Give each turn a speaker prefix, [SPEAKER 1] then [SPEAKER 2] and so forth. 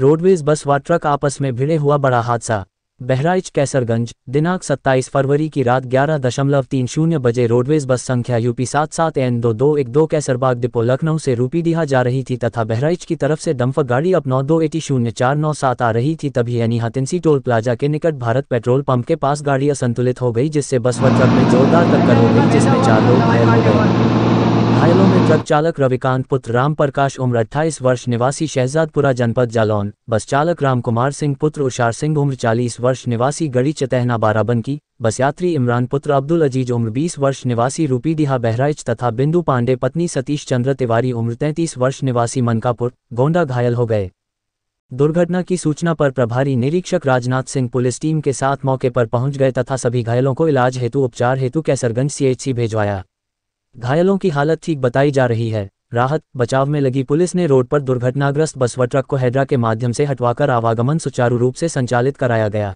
[SPEAKER 1] roadways bus व truck आपस में भिड़े हुआ बड़ा हादसा बहराइच कैसरगंज दिनांक 27 फरवरी की रात ग्यारह दशमलव तीन शून्य बजे रोडवेज बस संख्या यूपी सात सात एन दो दो एक दो कैसरबाग डिपो लखनऊ से रूपीडीहा जा रही थी तथा बहराइच की तरफ से डम्फर गाड़ी अब नौ दो एटी शून्य चार नौ सात आ रही थी तभी हतिनसी टोल प्लाजा के निकट भारत पेट्रोल पंप के पास गाड़ी असंतुलित हो गई जिससे बस व ट्रक में जोरदार टक्कर हो गई जिसमें चार लोग घायल हो गए ट्रक चालक रविकांत पुत्र राम प्रकाश उम्र अट्ठाईस वर्ष निवासी शहजादपुरा जनपद जालौन बस चालक रामकुमार सिंह पुत्र उषार सिंह उम्र चालीस वर्ष निवासी गढ़ी चतहना बाराबंकी बस यात्री इमरान पुत्र अब्दुल अजीज उम्र 20 वर्ष निवासी रूपीदिहा बहराइच तथा बिंदु पांडे पत्नी सतीश चंद्र तिवारी उम्र तैंतीस वर्ष निवासी मनकापुर गोंडा घायल हो गए दुर्घटना की सूचना पर प्रभारी निरीक्षक राजनाथ सिंह पुलिस टीम के साथ मौके पर पहुंच गए तथा सभी घायलों को इलाज हेतु उपचार हेतु कैसरगंज सीएचसी भेजवाया घायलों की हालत ठीक बताई जा रही है राहत बचाव में लगी पुलिस ने रोड पर दुर्घटनाग्रस्त व ट्रक को हैदरा के माध्यम से हटवाकर आवागमन सुचारू रूप से संचालित कराया गया